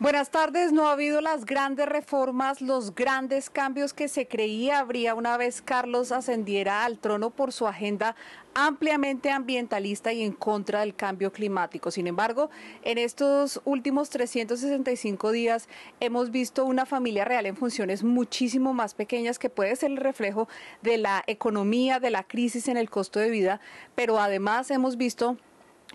Buenas tardes, no ha habido las grandes reformas, los grandes cambios que se creía habría una vez Carlos ascendiera al trono por su agenda ampliamente ambientalista y en contra del cambio climático. Sin embargo, en estos últimos 365 días hemos visto una familia real en funciones muchísimo más pequeñas que puede ser el reflejo de la economía, de la crisis en el costo de vida, pero además hemos visto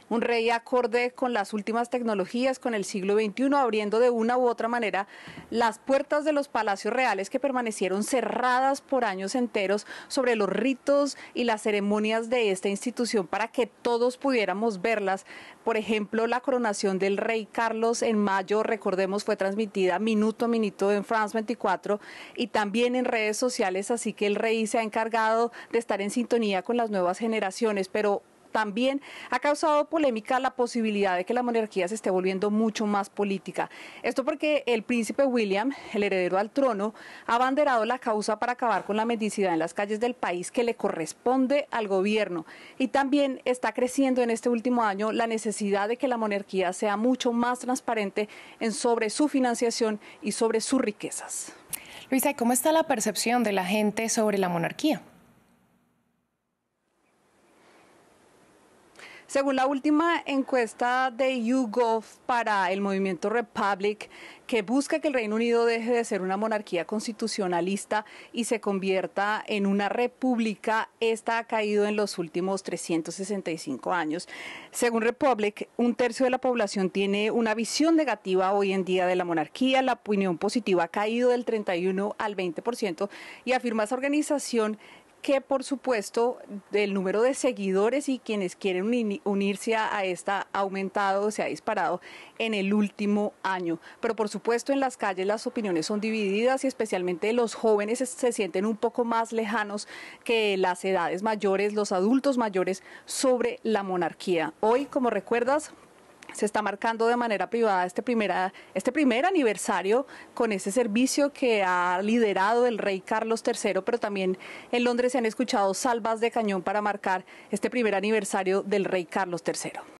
un rey acorde con las últimas tecnologías, con el siglo XXI, abriendo de una u otra manera las puertas de los palacios reales que permanecieron cerradas por años enteros sobre los ritos y las ceremonias de esta institución para que todos pudiéramos verlas. Por ejemplo, la coronación del rey Carlos en mayo, recordemos, fue transmitida minuto a minuto en France 24 y también en redes sociales, así que el rey se ha encargado de estar en sintonía con las nuevas generaciones, pero también ha causado polémica la posibilidad de que la monarquía se esté volviendo mucho más política. Esto porque el príncipe William, el heredero al trono, ha abanderado la causa para acabar con la mendicidad en las calles del país que le corresponde al gobierno. Y también está creciendo en este último año la necesidad de que la monarquía sea mucho más transparente en sobre su financiación y sobre sus riquezas. Luisa, ¿cómo está la percepción de la gente sobre la monarquía? Según la última encuesta de YouGov para el movimiento Republic, que busca que el Reino Unido deje de ser una monarquía constitucionalista y se convierta en una república, esta ha caído en los últimos 365 años. Según Republic, un tercio de la población tiene una visión negativa hoy en día de la monarquía, la opinión positiva ha caído del 31 al 20% y afirma esa organización que por supuesto el número de seguidores y quienes quieren unirse a, esta ha aumentado, se ha disparado en el último año. Pero por supuesto en las calles las opiniones son divididas y especialmente los jóvenes se sienten un poco más lejanos que las edades mayores, los adultos mayores sobre la monarquía. Hoy, como recuerdas, se está marcando de manera privada este, este primer aniversario con ese servicio que ha liderado el rey Carlos III, pero también en Londres se han escuchado salvas de cañón para marcar este primer aniversario del rey Carlos III.